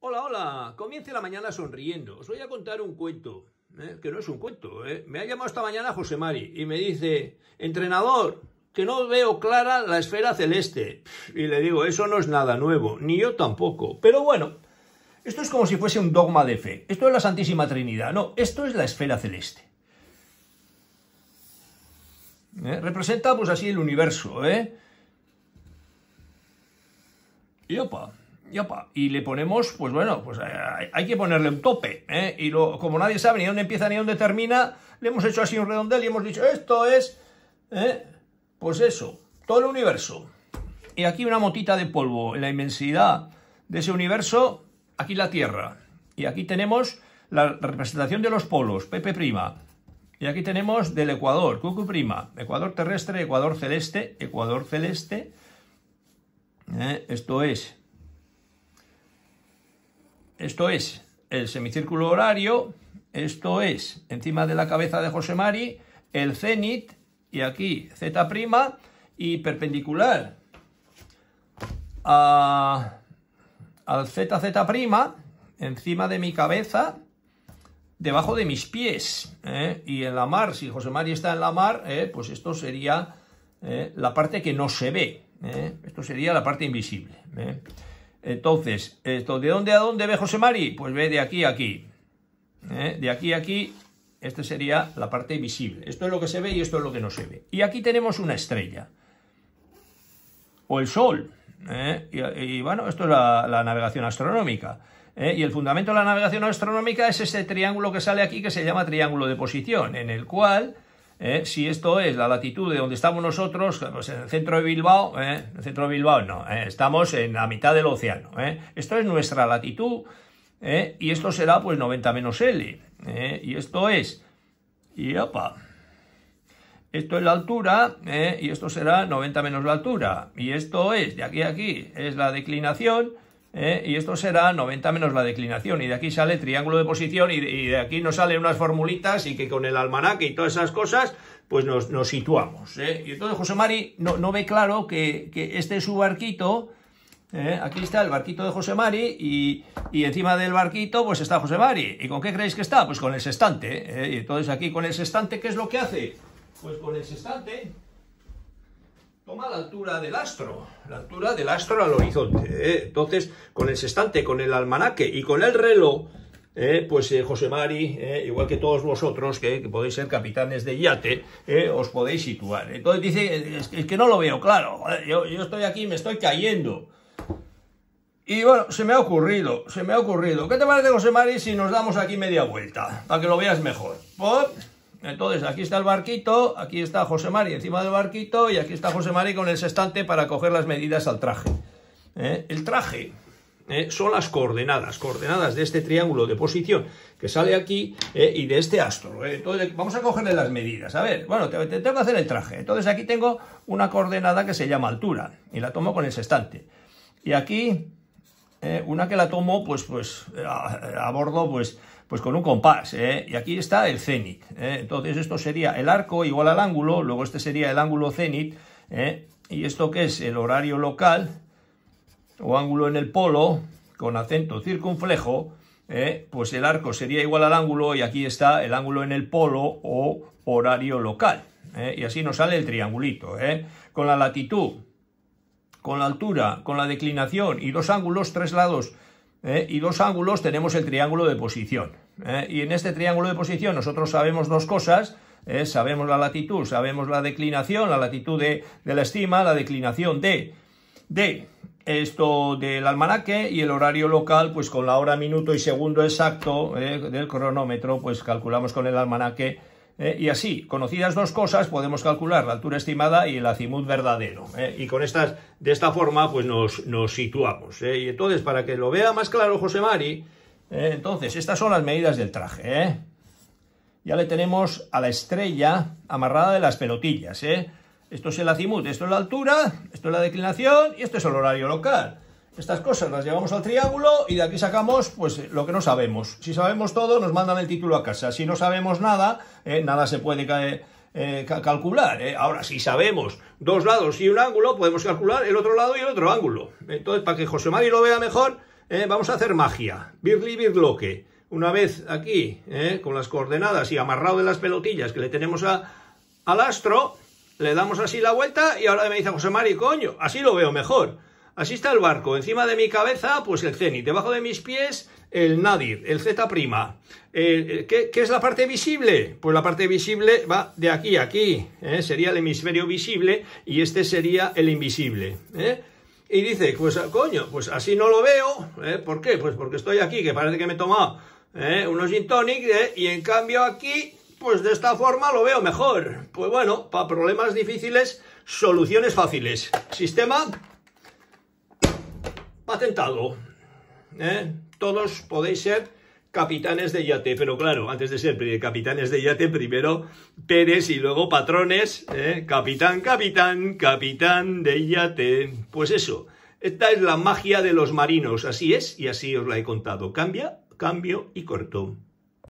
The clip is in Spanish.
Hola, hola, comience la mañana sonriendo. Os voy a contar un cuento, ¿eh? que no es un cuento. ¿eh? Me ha llamado esta mañana José Mari y me dice, entrenador, que no veo clara la esfera celeste. Y le digo, eso no es nada nuevo, ni yo tampoco. Pero bueno, esto es como si fuese un dogma de fe. Esto es la Santísima Trinidad. No, esto es la esfera celeste. ¿Eh? Representa pues así el universo, ¿eh? Y opa, y le ponemos, pues bueno, pues eh, hay, que ponerle un tope. ¿eh? Y como nadie sabe ni dónde empieza ni dónde termina, le hemos hecho así un redondel y hemos dicho, esto es, ¿eh? pues eso, todo el universo. Y aquí una motita de polvo en la inmensidad de ese universo, aquí la Tierra. Y aquí tenemos la representación de los polos, Pepe prima. Y aquí tenemos del Ecuador, Cucu prima, Ecuador terrestre, Ecuador celeste, Ecuador celeste. ¿eh? Esto es esto es el semicírculo horario, esto es encima de la cabeza de José Mari, el cenit, y aquí Z' y perpendicular a, al ZZ', encima de mi cabeza, debajo de mis pies. ¿eh? Y en la mar, si José Mari está en la mar, ¿eh? pues esto sería ¿eh? la parte que no se ve. Esto sería la parte invisible. Entonces, esto, ¿de dónde a dónde ve José Mari? Pues ve de aquí a aquí. ¿Eh? De aquí a aquí, esta sería la parte visible. Esto es lo que se ve y esto es lo que no se ve. Y aquí tenemos una estrella. O el sol. ¿Eh? Y, bueno, esto es la, navegación astronómica. ¿Eh? Y el fundamento de la navegación astronómica es ese triángulo que sale aquí que se llama triángulo de posición, en el cual ¿eh? si esto es la latitud de donde estamos nosotros, pues en el centro de Bilbao, ¿eh? en el centro de Bilbao no, ¿eh? estamos en la mitad del océano. Esto es nuestra latitud y esto será pues 90 menos L. y esto es, y opa, esto es la altura y esto será 90 menos la altura. Y esto es, de aquí a aquí, es la declinación ¿eh? y esto será 90 menos la declinación, y de aquí sale triángulo de posición, y de, aquí nos salen unas formulitas, y que con el almanaque y todas esas cosas, pues nos, situamos. ¿eh? Y entonces José Mari no, ve claro que, este es su barquito, ¿eh? Aquí está el barquito de José Mari y, encima del barquito pues está José Mari. ¿Y con qué creéis que está? Pues con el sextante. Y entonces aquí con el sextante, ¿qué es lo que hace? Pues con el sextante toma la altura del astro, la altura del astro al horizonte. ¿eh? Entonces, con el sextante, con el almanaque y con el reloj, ¿eh? pues eh, José Mari, igual que todos vosotros, que, podéis ser capitanes de yate, os podéis situar. Entonces dice, es, que no lo veo claro, yo, estoy aquí, me estoy cayendo. Y bueno, se me ha ocurrido, se me ha ocurrido. ¿Qué te parece, José Mari, si nos damos aquí media vuelta? Para que lo veas mejor. Entonces, aquí está el barquito, aquí está José Mari encima del barquito y aquí está José Mari con el sextante para coger las medidas al traje. ¿Eh? El traje ¿eh? son las coordenadas, coordenadas de este triángulo de posición que sale aquí ¿eh? y de este astro. Entonces, vamos a cogerle las medidas. A ver, bueno, te, tengo que hacer el traje. Entonces, aquí tengo una coordenada que se llama altura y la tomo con el sextante. Y aquí eh, una que la tomo pues, pues eh, a, bordo pues, pues con un compás, eh. y aquí está el cenit, entonces esto sería el arco igual al ángulo, luego este sería el ángulo cenit, y esto que es el horario local, o ángulo en el polo, con acento circunflejo, pues el arco sería igual al ángulo, y aquí está el ángulo en el polo o horario local, y así nos sale el triangulito, con la latitud, con la altura, con la declinación y dos ángulos, tres lados ¿eh? y dos ángulos, tenemos el triángulo de posición. ¿eh? y en este triángulo de posición nosotros sabemos dos cosas, ¿eh? sabemos la latitud, sabemos la declinación, la latitud de, la estima, la declinación de, de esto del almanaque y el horario local, pues con la hora, minuto y segundo exacto del cronómetro, pues calculamos con el almanaque eh, y así, conocidas dos cosas, podemos calcular la altura estimada y el azimut verdadero. Eh, y con estas, de esta forma, pues nos, situamos. Eh, y entonces, para que lo vea más claro José Mari, entonces, estas son las medidas del traje. Ya le tenemos a la estrella amarrada de las pelotillas. Esto es el azimut, esto es la altura, esto es la declinación y esto es el horario local. Estas cosas las llevamos al triángulo y de aquí sacamos pues eh, lo que no sabemos. Si sabemos todo, nos mandan el título a casa. Si no sabemos nada, eh, nada se puede eh, calcular. Ahora, si sabemos dos lados y un ángulo, podemos calcular el otro lado y el otro ángulo. Entonces, para que José Mari lo vea mejor, vamos a hacer magia. Birli birloque. Una vez aquí, con las coordenadas y amarrado de las pelotillas que le tenemos al astro, le damos así la vuelta y ahora me dice José Mari, coño, así lo veo mejor. Así está el barco. Encima de mi cabeza, pues el cenit. Debajo de mis pies, el nadir, el z'. Prima. Eh, eh, ¿qué, es la parte visible? Pues la parte visible va de aquí a aquí. ¿eh? Sería el hemisferio visible y este sería el invisible. Y dice, pues coño, pues así no lo veo. ¿Por qué? Pues porque estoy aquí, que parece que me toma tomado unos gin y en cambio aquí, pues de esta forma lo veo mejor. Pues bueno, para problemas difíciles, soluciones fáciles. Sistema Atentado. ¿Eh? Todos podéis ser capitanes de yate, pero claro, antes de ser capitanes de yate, primero Pérez y luego patrones, ¿eh? capitán, capitán, capitán de yate. Pues eso, esta es la magia de los marinos, así es y así os la he contado. Cambia, cambio y corto.